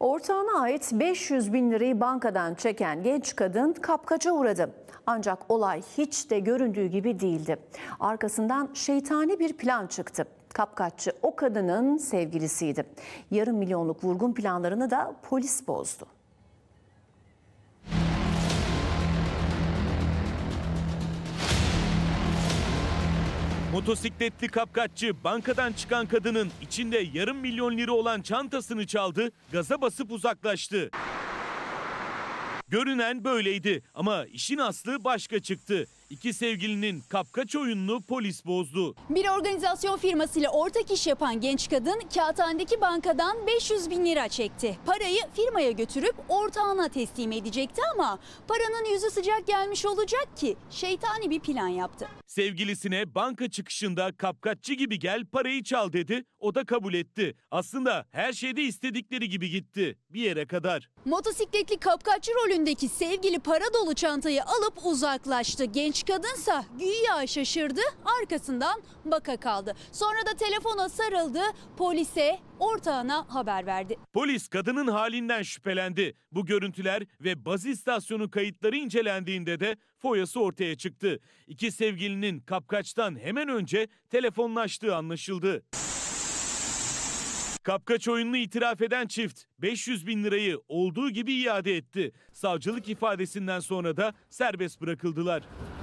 Ortağına ait 500 bin lirayı bankadan çeken genç kadın kapkaça uğradı. Ancak olay hiç de göründüğü gibi değildi. Arkasından şeytani bir plan çıktı. Kapkaççı o kadının sevgilisiydi. Yarım milyonluk vurgun planlarını da polis bozdu. Motosikletli kapkaççı bankadan çıkan kadının içinde yarım milyon lira olan çantasını çaldı, gaza basıp uzaklaştı. Görünen böyleydi ama işin aslı başka çıktı. İki sevgilinin kapkaç oyununu polis bozdu. Bir organizasyon firmasıyla ortak iş yapan genç kadın kağıthanedeki bankadan 500 bin lira çekti. Parayı firmaya götürüp ortağına teslim edecekti ama paranın yüzü sıcak gelmiş olacak ki şeytani bir plan yaptı. Sevgilisine banka çıkışında kapkaççı gibi gel parayı çal dedi. O da kabul etti. Aslında her şeyde istedikleri gibi gitti. Bir yere kadar. Motosikletli kapkaççı rolündeki sevgili para dolu çantayı alıp uzaklaştı. Genç kadınsa güya şaşırdı, arkasından baka kaldı. Sonra da telefona sarıldı, polise, ortağına haber verdi. Polis kadının halinden şüphelendi. Bu görüntüler ve baz istasyonu kayıtları incelendiğinde de foyası ortaya çıktı. İki sevgilinin kapkaçtan hemen önce telefonlaştığı anlaşıldı. Kapkaç oyununu itiraf eden çift 500 bin lirayı olduğu gibi iade etti. Savcılık ifadesinden sonra da serbest bırakıldılar.